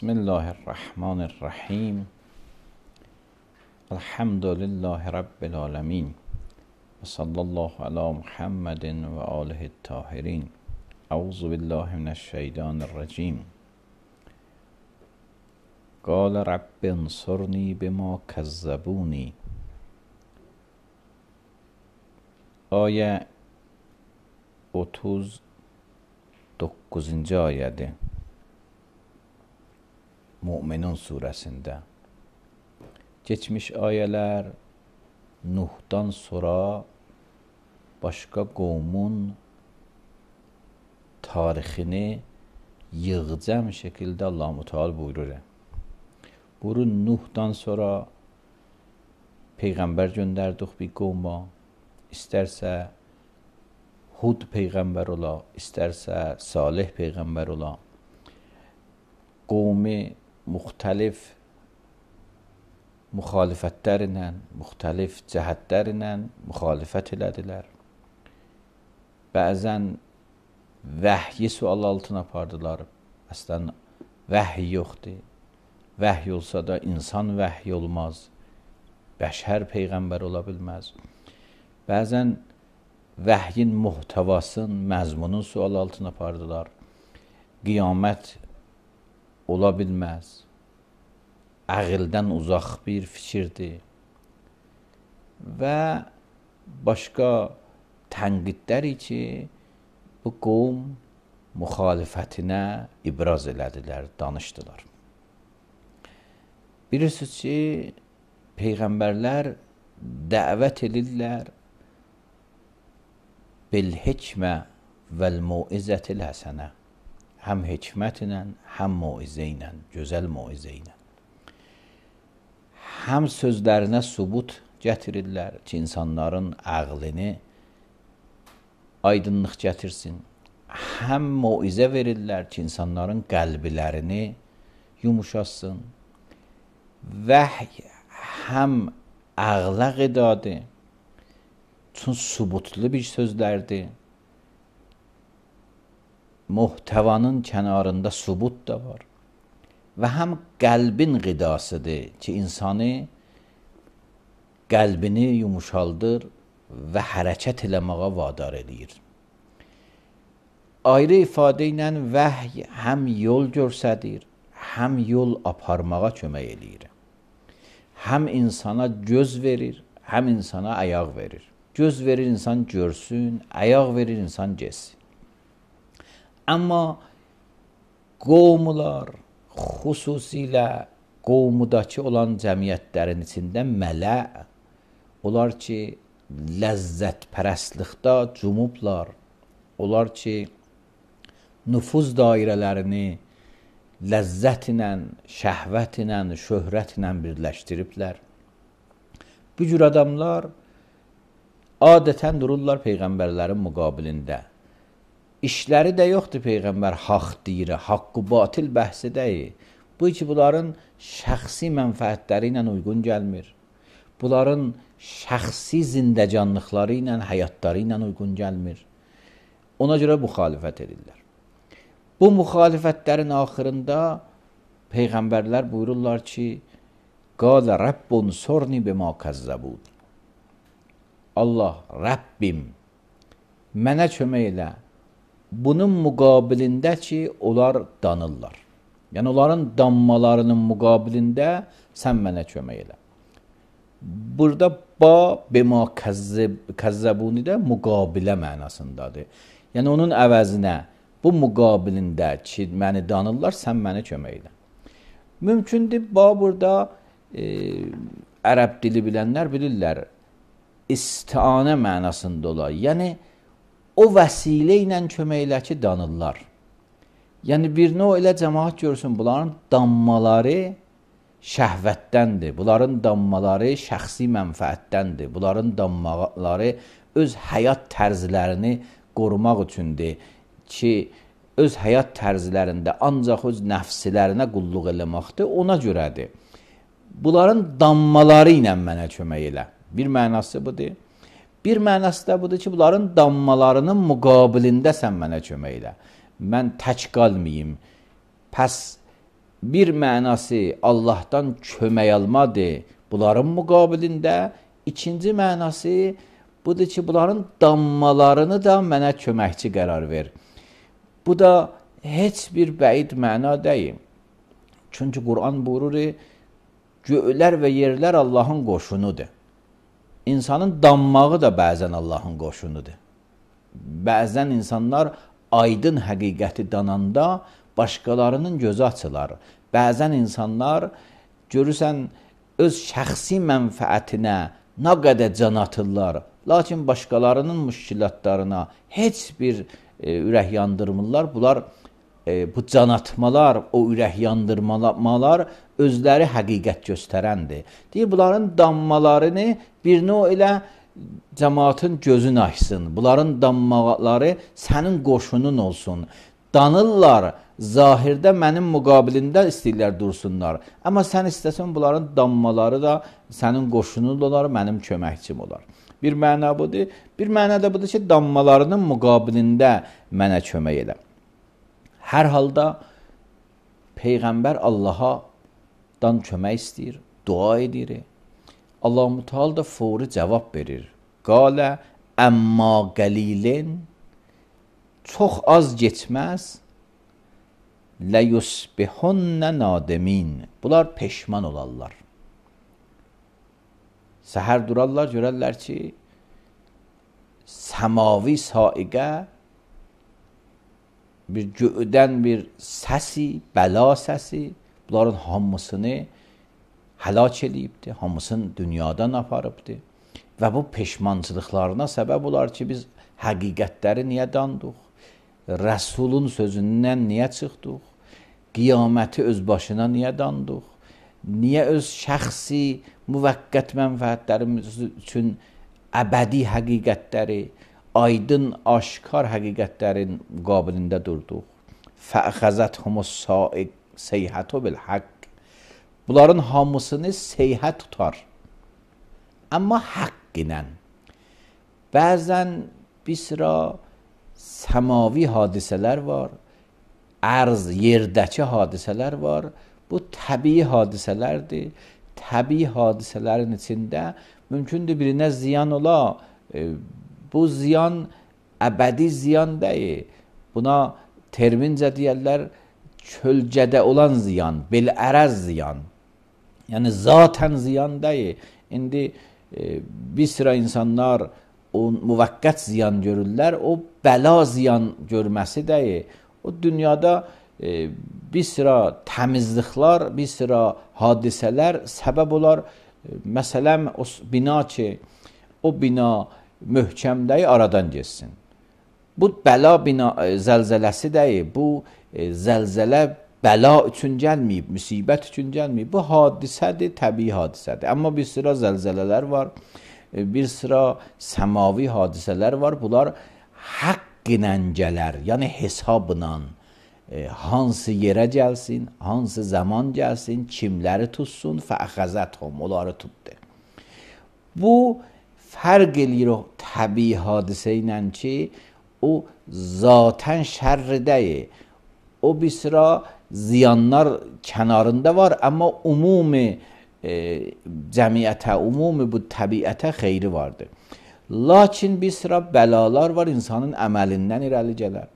بسم الله الرحمن الرحیم الحمد لله رب العالمین و صلی الله علی محمد و آله الطاهرین اعوذ بالله من الشیطان الرجیم قال رب انصرنی بما کذبونی آیه 39. Müminun surəsində. Keçmiş ayələr Nuhdan sonra başqa qovmun tarixini yığcam şəkildə Allah-u Teala buyurur. Buyurur, Nuhdan sonra peyğəmbər göndərdik bir qovma, istərsə Hud peyğəmbər ola, istərsə Salih peyğəmbər ola, qovmi müxtəlif müxalifətlərlə, müxtəlif cəhətlərlə müxalifət elədilər. Bəzən vəhyi sual altına apardılar. Əslən vəhy yoxdur. Vəhy olsa da insan vəhy olmaz. Bəşər peyğəmbər ola bilməz. Bəzən vəhyin muhtəvasının, məzmunun sual altına apardılar. Qiyamət ola bilməz əqildən uzaq bir fikirdir. Və başqa tənqidləri ki, bu qovm müxalifətinə ibraz elədilər, danışdılar. Bilirsiniz ki, peyğəmbərlər dəvət edirlər bil hikmə vəl muizətil həsənə. Həm hikmətlə, həm muizə ilə, gözəl muizə ilə həm sözlərinə sübut gətirirlər ki, insanların ağlını aydınlıq gətirsin. Həm moizə verirlər ki, insanların qəlblərini yumuşatsın. Və həm ağla qidadır. Çün sübutlu bir sözlərdir. Muhtəvanın kənarında sübut da var. و هم qəlbin qidasıdır ki, insanı qəlbini yumuşaldır və hərəkət eləməyə vadar eləyir. Ayrı ifadə ilə vəhy həm yol göstərir, həm yol aparmağa kömək eləyir. Həm insana göz verir, həm insana ayaq verir. Göz verir insan görsün, ayaq verir insan getsin. Amma qovmular, xüsusilə qovmudakı olan cəmiyyətlərin içində mələ onlar ki, ləzzətpərəstlikdə cumublar. Onlar ki, nüfuz dairələrini ləzzət ilə, şəhvət ilə, şöhrət ilə birləşdiriblər. Bu cür adamlar adətən dururlar peyğəmbərlərin müqabilində işləri də yoxdur Peyğəmbər haqq deyir, haqqı batil bəhsi deyil. Bu ki, bunların şəxsi mənfəətləri ilə uyğun gəlmir. Bunların şəxsi zindəcanlıqları ilə, həyatları ilə uyğun gəlmir. Ona görə müxalifət edirlər. Bu müxalifətlərin axırında Peyğəmbərlər buyururlar ki, Qala Rabbun sorni bima kəzzəbud. Allah, Rəbbim, mənə kömək elə, bunun müqabilində ki, onlar danırlar. Yəni, onların danmalarının müqabilində sən mənə kömək elə. Burada ba bema kəzzəbuni də müqabilə mənasındadır. Yəni, onun əvəzinə bu müqabilində ki, məni danırlar, sən mənə kömək elə. Mümkündür, ba burada e, ərəb dili bilənlər bilirlər, istianə mənasında olar. Yəni, e, o vəsilə ilə köməkləki danırlar. Yəni bir növ elə cəmaat görsün, bunların dammaları şəhvətdəndir. Bunların dammaları şəxsi mənfəətdəndir. Bunların dammaları öz həyat tərzlərini qorumaq üçündür ki, öz həyat tərzlərində ancaq öz nəfslərinə qulluq eləməkdir, ona görədir. Bunların dammaları ilə mənə kömək elə. Bir mənası budur. Bir mənası da budur ki, bunların dammalarının müqabilində sən mənə kömək elə. Mən tək qalmayım. Pəs bir mənası Allahdan kömək almadır bunların müqabilində. İkinci mənası budur ki, bunların dammalarını da mənə köməkçi qərar ver. Bu da heç bir bəid məna deyil. Çünki Quran buyurur, göğlər və yerlər Allahın qoşunudur insanın danmağı da bəzən Allahın qoşunudur. Bəzən insanlar aydın həqiqəti dananda başqalarının gözü açılar. Bəzən insanlar görürsən öz şəxsi mənfəətinə nə qədər can atırlar, lakin başqalarının müşkilatlarına heç bir e, ürək yandırmırlar. Bunlar e, bu can atmalar, o ürək yandırmalar özləri həqiqət göstərəndir. Deyir, bunların dammalarını bir növ elə cəmaatın gözün açsın. Bunların dammaları sənin qoşunun olsun. Danırlar, zahirdə mənim müqabilində istəyirlər dursunlar. Amma sən istəsən bunların dammaları da sənin qoşunun olar, mənim köməkçim olar. Bir məna budur. Bir məna da budur ki, dammalarının müqabilində mənə kömək elə. Hər halda peyğəmbər Allaha dan kömək istəyir, dua edir. Allah Müteal da fori cavab verir. Qalə əmma qəlilin çox az keçməz la yusbihunna nadimin. Bunlar peşman olarlar. Səhər durarlar, görərlər ki, səmavi saiqə bir gödən bir səsi, bəla səsi, Bunların hamısını həlak eləyibdi, hamısını dünyadan aparıbdı. Və bu peşmançılıqlarına səbəb olar ki, biz həqiqətləri niyə dandıq? Rəsulun sözündən niyə çıxdıq? Qiyaməti öz başına niyə dandıq? Niyə öz şəxsi müvəqqət mənfəətlərimiz üçün əbədi həqiqətləri, aydın, aşkar həqiqətlərin müqabilində durduq? Fəxəzət humus saik seyhətu bil haqq. Bunların hamısını seyhə tutar. Amma haqq ilə. Bəzən bir sıra səmavi hadisələr var, ərz, yerdəki hadisələr var. Bu təbii hadisələrdir. Təbii hadisələrin içində mümkündür birinə ziyan ola. E, bu ziyan əbədi ziyan deyil. Buna termincə deyirlər, e, kölgədə olan ziyan, bel ərəz ziyan. Yəni zatən ziyan deyil. İndi e, bir sıra insanlar o müvəqqət ziyan görürlər, o bəla ziyan görməsi deyil. O dünyada e, bir sıra təmizliklər, bir sıra hadisələr səbəb olar. E, məsələn, o bina ki, o bina möhkəmdəyi aradan getsin. Bu bəla bina e, zəlzələsi deyil. Bu e, زلزله بلا چون جلمی مصیبت چون جلمی بو حادثه ده طبیع حادثه اما بسیرا زلزله در وار بسیرا سماوی حادثه در وار بلار حق یعنی حساب نان یه یره جلسین هانس زمان جلسین چیملر توسون فاخذت هم اولار توب بو فرق لیرو طبیع حادثه اینن چی او ذاتن شر دهی o bir sıra ziyanlar kənarında var, amma ümumi e, cəmiyyətə, ümumi bu təbiətə xeyri vardır. Lakin bir sıra bəlalar var insanın əməlindən irəli gələr.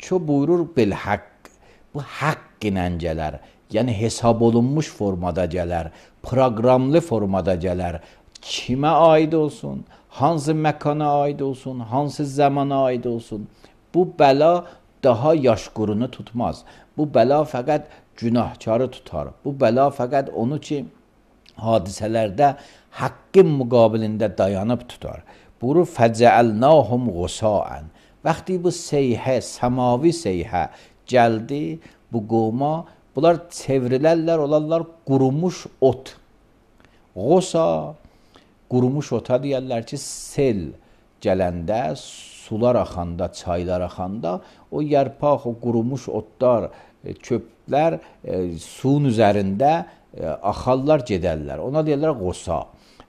Ço buyurur bil haqq. Bu haqq ilə gələr. Yəni hesab olunmuş formada gələr, proqramlı formada gələr. Kimə aid olsun, hansı məkana aid olsun, hansı zamana aid olsun. Bu bəla daha yaşqurunu tutmaz. Bu bəla fəqət günahkarı tutar. Bu bəla fəqət onu ki, hadisələrdə haqqın müqabilində dayanıb tutar. Buru fəcəəlnahum gusaən. Vaxti bu seyhə, səmavi seyhə gəldi bu qovma, bunlar çevrilərlər, olarlar qurumuş ot. Qosa, qurumuş ota deyərlər ki, sel gələndə, sular axanda, çaylar axanda o yarpaq, o qurumuş otlar, köplər e, e, suyun üzərində e, axarlar gedərlər. Ona deyirlər qosa.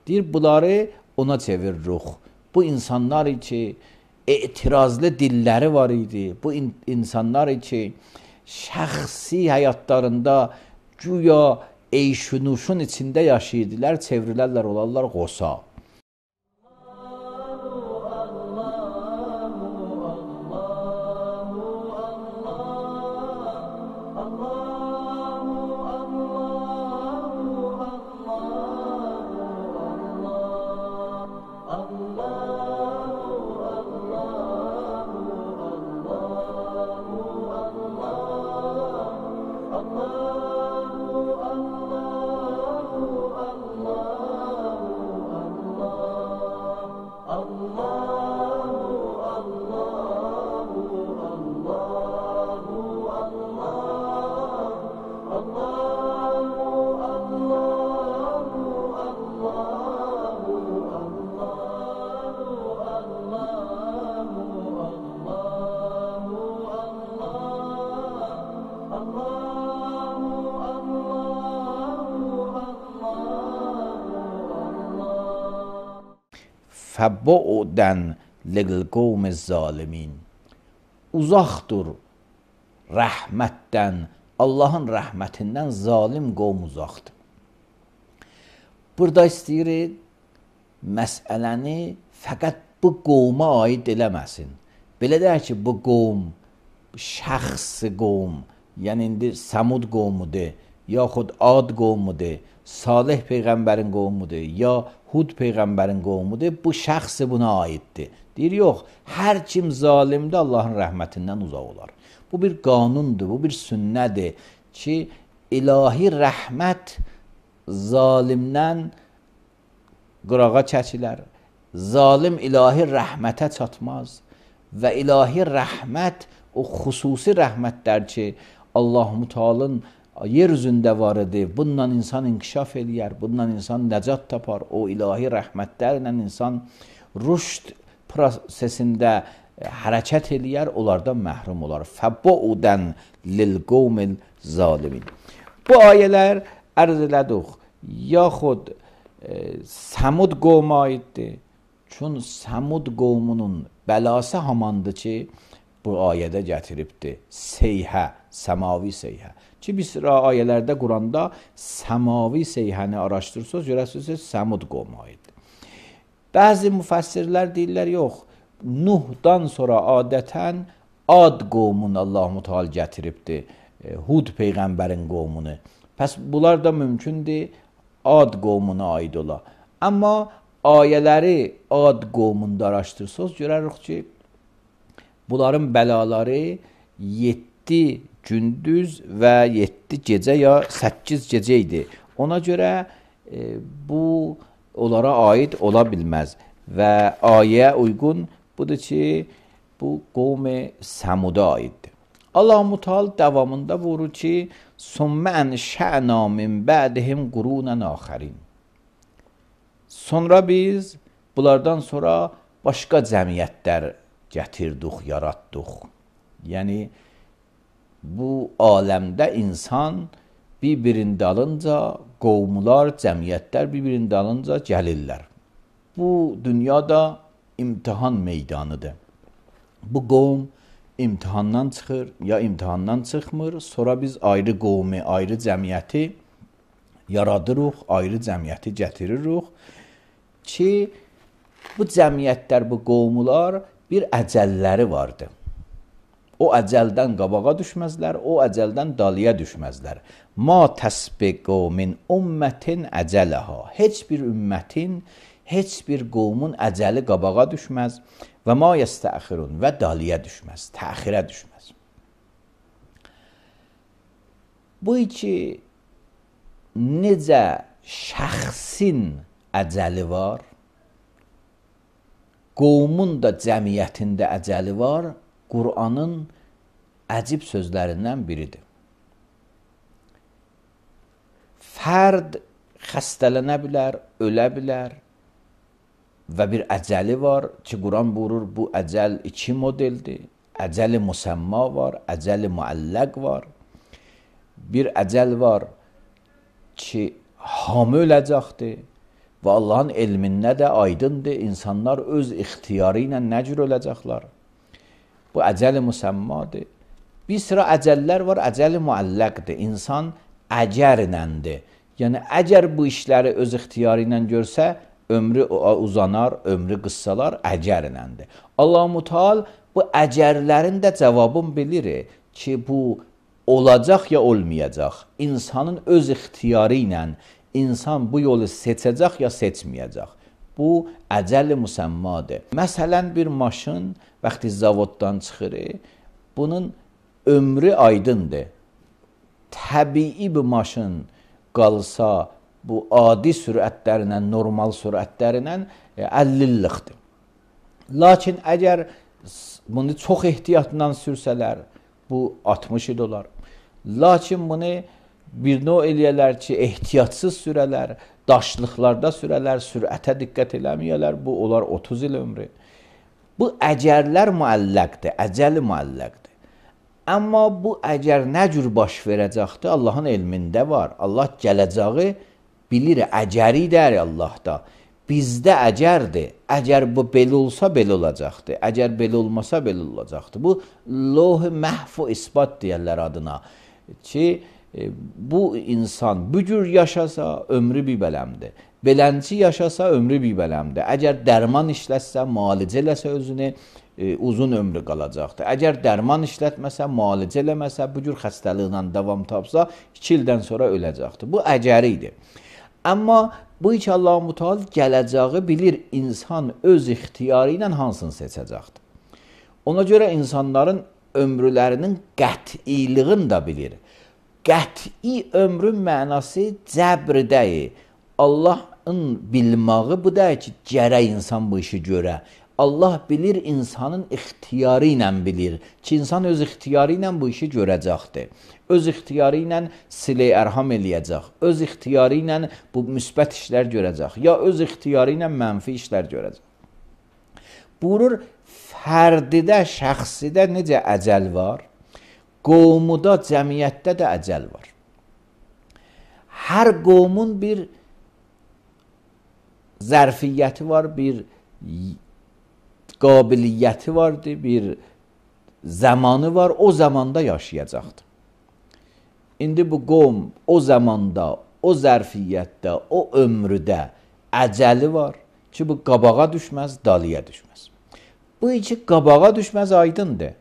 Deyir bunları ona çeviririk. Bu insanlar ki etirazlı dilləri var idi. Bu in insanlar ki şəxsi həyatlarında güya eyşünuşun içində yaşayırdılar, çevrilərlər olarlar qosa. فبعدن للقوم الظالمین uzaqdır rəhmətdən, Allahın rəhmətindən zalim qovm uzaqdır. Burada istəyir məsələni fəqət bu qovma aid eləməsin. Belə deyək ki, bu qovm şəxsi qovm, yəni indi Samud qovmudur, yaxud Ad qovmudur. Salih peyğəmbərin qovumudur, ya Hud peyğəmbərin qovumudur, bu şəxs buna aiddir. Deyir, yox, hər kim zalimdir Allahın rəhmətindən uzaq olar. Bu bir qanundur, bu bir sünnədir ki, ilahi rəhmət zalimdən qırağa çəkilər. Zalim ilahi rəhmətə çatmaz və ilahi rəhmət o xüsusi rəhmətlər ki, Allah-u Teala'nın yer üzündə var idi. Bundan insan inkişaf eləyər, bundan insan nəcat tapar. O ilahi rəhmətlərlə insan rüşd prosesində e, hərəkət eləyər, onlardan məhrum olar. Fəbudən lil qawmil zalimin. Bu ayələr ərz elədik. Yaxud e, Samud qovma aiddir. Çün Samud qovmunun bəlası hamandır ki, bu ayədə gətiribdi. Seyhə, səmavi seyhə. Ki biz ayələrdə Quranda səmavi seyhəni araşdırırsınız, görəsiniz Səmud qovmu aiddir. Bəzi müfəssirlər deyirlər, yox, Nuhdan sonra adətən Ad qovmunu Allah Müteal gətiribdi. E, Hud peyğəmbərin qovmunu. Pəs bunlar da mümkündür Ad qovmuna aid ola. Amma ayələri Ad qovmunda araşdırsınız, görərik ki, bunların bəlaları 7 gündüz və 7 gecə ya 8 gecə idi. Ona görə e, bu onlara aid ola bilməz və ayə uyğun budur ki, bu qovmi Səmuda aiddir. Allah Mutal davamında vurur ki, "Summən şəna min bədihim qurunan axarin." Sonra biz bunlardan sonra başqa cəmiyyətlər gətirdik, yaratdıq. Yəni bu aləmdə insan bir-birinin dalınca qovmular, cəmiyyətlər bir-birinin dalınca gəlirlər. Bu dünyada imtihan meydanıdır. Bu qovm imtihandan çıxır ya imtihandan çıxmır, sonra biz ayrı qovmi, ayrı cəmiyyəti yaradırıq, ayrı cəmiyyəti gətiririk ki, bu cəmiyyətlər, bu qovmular bir əcəlləri vardır. O əcəldən qabağa düşməzlər, o əcəldən dalıya düşməzlər. Ma təsbiqu min ummətin əcələhə. Heç bir ümmətin, heç bir qovmun əcəli qabağa düşməz və ma yəstəxirun və dalıya düşməz, təxirə düşməz. Bu iki necə şəxsin əcəli var, qovmun da cəmiyyətində əcəli var Qur'anın əcib sözlərindən biridir. Fərd xəstələnə bilər, ölə bilər və bir əcəli var ki, Quran buyurur, bu əcəl iki modeldir. Əcəli müsəmma var, əcəli müəlləq var. Bir əcəl var ki, hamı öləcəkdir və Allahın elminə də aydındır, insanlar öz ixtiyarı ilə nə cür öləcəklər? Bu əcəl müsəmmadır. Bir sıra əcəllər var, əcəl müəlləqdir. İnsan əcərləndir. Yəni əgər bu işləri öz ixtiyarı ilə görsə, ömrü uzanar, ömrü qıssalar əcərləndir. Allah Mutal bu əcərlərin də cavabını bilir ki, bu olacaq ya olmayacaq. İnsanın öz ixtiyarı ilə insan bu yolu seçəcək ya seçməyəcək. Bu əcəl müsəmmadır. Məsələn bir maşın vaxtı zavoddan çıxır, bunun ömrü aydındır. Təbii bir maşın qalsa bu adi sürətlərlə, normal sürətlərlə 50 e, illikdir. Lakin əgər bunu çox ehtiyatla sürsələr, bu 60 il olar. Lakin bunu bir növ eləyərlər ki, ehtiyatsız sürələr, daşlıqlarda sürələr, sürətə diqqət eləməyələr, bu olar 30 il ömrü. Bu əcərlər müəlləqdir, əcəli müəlləqdir. Amma bu əcər nə cür baş verəcəkdi? Allahın elmində var. Allah gələcəyi bilir, əcəri dər Allahda. Bizdə əcərdir. Əcər bu belə olsa belə olacaqdı. Əcər belə olmasa belə olacaqdı. Bu loh məhfu isbat deyirlər adına ki, E, bu insan bu cür yaşasa ömrü bir bələmdir. Belənçi yaşasa ömrü bir bələmdir. Əgər dərman işlətsə, müalicə eləsə özünü e, uzun ömrü qalacaqdır. Əgər dərman işlətməsə, müalicə eləməsə, bu cür xəstəliklə davam tapsa 2 ildən sonra öləcəkdir. Bu əcəridir. Amma bu iki Allah Müteal gələcəyi bilir insan öz ixtiyarı ilə hansını seçəcəkdir. Ona görə insanların ömrülərinin qətiyliyini də bilir qəti ömrün mənası cəbrdəyi. Allahın bilmağı bu da ki, gərək insan bu işi görə. Allah bilir insanın ixtiyarı ilə bilir ki, insan öz ixtiyarı ilə bu işi görəcəkdir. Öz ixtiyarı ilə silə ərham eləyəcək. Öz ixtiyarı ilə bu müsbət işlər görəcək ya öz ixtiyarı ilə mənfi işlər görəcək. Buyurur fərdidə, şəxsidə necə əcəl var? qovmuda, cəmiyyətdə də əcəl var. Hər qovmun bir zərfiyyəti var, bir qabiliyyəti vardı, bir zamanı var, o zamanda yaşayacaqdı. İndi bu qovm o zamanda, o zərfiyyətdə, o ömrüdə əcəli var ki, bu qabağa düşməz, dalıya düşməz. Bu iki qabağa düşməz aydındır.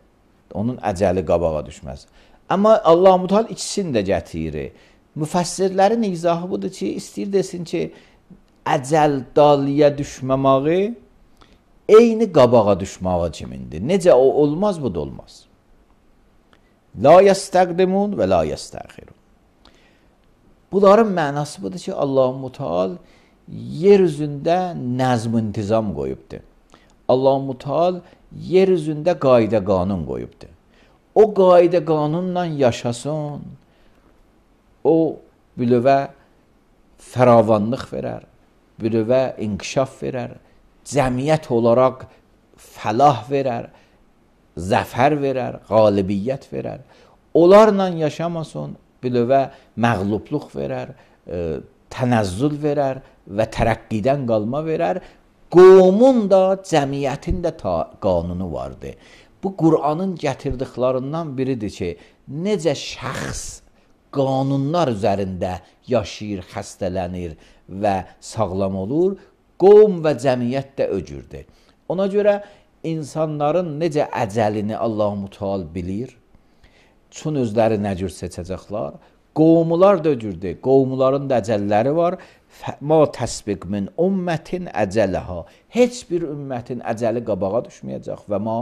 Onun əcəli qabağa düşməz. Amma Allah Mütəal ikisini də gətirir. Müfəssirlərin izahı budur ki, istəyir desin ki, əcəl daliyə düşməməyi eyni qabağa düşmağı kimindir. Necə o olmaz, bu da olmaz. La yəstəqdimun və la yəstəxirun. Bunların mənası budur ki, Allah Mütəal yer üzündə nəzm intizam qoyubdur. Allah-u Teal yer üzündə qayda qanun qoyubdur. O qayda qanunla yaşasın. O bülövə fəravanlıq verər, bülövə inkişaf verər, cəmiyyət olaraq fəlah verər, zəfər verər, qalibiyyət verər. Onlarla yaşamasın, bülövə məğlubluq verər, ə, e, tənəzzül verər və tərəqqidən qalma verər Qovmun da, cəmiyyətin də qanunu vardı. Bu Qur'anın gətirdiklərindən biridir ki, necə şəxs qanunlar üzərində yaşayır, xəstələnir və sağlam olur, qovm və cəmiyyət də öcürdür. Ona görə insanların necə əcəlini Allah Muteal bilir, çün özləri nə cür seçəcəklər Qovumlar da öcürdür. Qovumların da əcəlləri var. Ma təsbiq min ümmətin əcələha. Heç bir ümmətin əcəli qabağa düşməyəcək və ma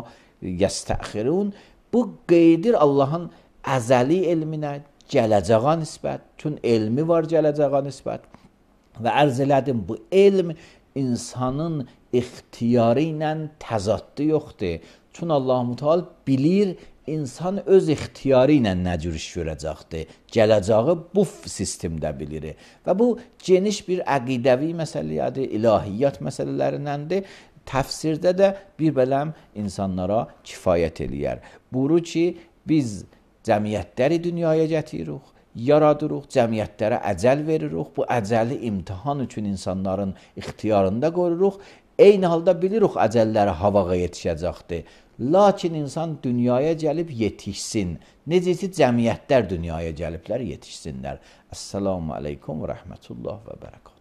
yəstəxirun. Bu qeydir Allahın əzəli elminə, gələcəyə nisbət. Çün elmi var gələcəyə nisbət. Və ərz elədim bu elm insanın ixtiyarı ilə təzaddı yoxdur. Çün Allah Müteal bilir insan öz ixtiyarı ilə nə cür iş görəcəkdir? Gələcəyi bu sistemdə bilir. Və bu geniş bir əqidəvi məsələyədir, ilahiyyat məsələlərindəndir. Təfsirdə də bir bələm insanlara kifayət eləyər. Buru ki, biz cəmiyyətləri dünyaya gətiririk yaradırıq, cəmiyyətlərə əcəl veririk. Bu əcəli imtahan üçün insanların ixtiyarında qoyuruq. Eyni halda bilirik əcəlləri havağa yetişəcəkdir. Lakin insan dünyaya gəlib yetişsin. Necə ki cəmiyyətlər dünyaya gəliblər, yetişsinlər. Assalamu alaykum və rahmetullah və bərəkatuh.